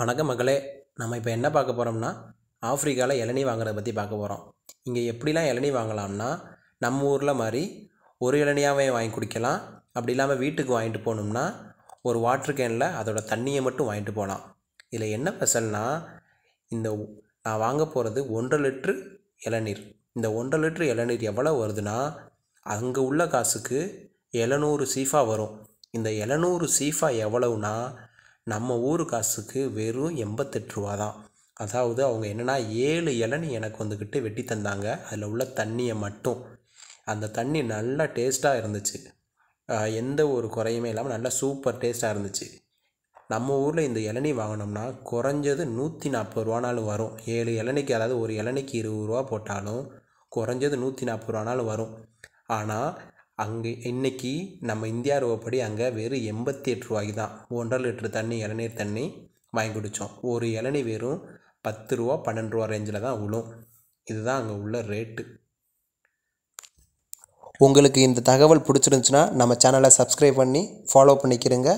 வணக்கம் மக்களே நம்ம இப்போ என்ன பார்க்க போகிறோம்னா ஆஃப்ரிக்காவில் இளநி வாங்குறதை பற்றி பார்க்க போகிறோம் இங்கே எப்படிலாம் இளநி வாங்கலாம்னா நம்ம ஊரில் மாதிரி ஒரு இளநியாகவே வாங்கி குடிக்கலாம் அப்படி இல்லாமல் வீட்டுக்கு வாங்கிட்டு போகணும்னா ஒரு வாட்ரு கேனில் அதோடய தண்ணியை மட்டும் வாங்கிட்டு போகலாம் இதில் என்ன ஸ்பெஷல்னால் இந்த நான் வாங்க போகிறது ஒன்றரை லிட்ரு இளநீர் இந்த ஒன்றரை லிட்ரு இளநீர் எவ்வளோ வருதுன்னா அங்கே உள்ள காசுக்கு எழுநூறு சீஃபா வரும் இந்த எழுநூறு சீஃபா எவ்வளவுனா நம்ம ஊர் காசுக்கு வெறும் எண்பத்தெட்டு ரூபா தான் அதாவது அவங்க என்னென்னா ஏழு இளநி எனக்கு வந்துக்கிட்டு வெட்டி தந்தாங்க அதில் உள்ள தண்ணியை மட்டும் அந்த தண்ணி நல்லா டேஸ்ட்டாக இருந்துச்சு எந்த ஒரு குறையுமே இல்லாமல் நல்லா சூப்பர் டேஸ்ட்டாக இருந்துச்சு நம்ம ஊரில் இந்த இளநி வாங்கினோம்னா குறைஞ்சது நூற்றி நாற்பது ரூபானாலும் வரும் ஏழு இளநிக்கு அதாவது ஒரு இளநிக்கு இருபது ரூபா போட்டாலும் குறைஞ்சது நூற்றி நாற்பது ரூபானாலும் வரும் ஆனால் அங்கே இன்னைக்கு நம்ம இந்தியா ரூபப்படி அங்கே வெறும் எண்பத்தி எட்டு ரூபாய்க்கு தான் ஒன்றரை லிட்டர் தண்ணி இளநீர் தண்ணி வாங்கி குடித்தோம் ஒரு இளநி வெறும் பத்து ரூபா பன்னெண்டு ரூபா ரேஞ்சில் தான் விழும் இதுதான் அங்கே உள்ள ரேட்டு உங்களுக்கு இந்த தகவல் பிடிச்சிருந்துச்சுன்னா நம்ம சேனலை சப்ஸ்கிரைப் பண்ணி ஃபாலோ பண்ணிக்கிறேங்க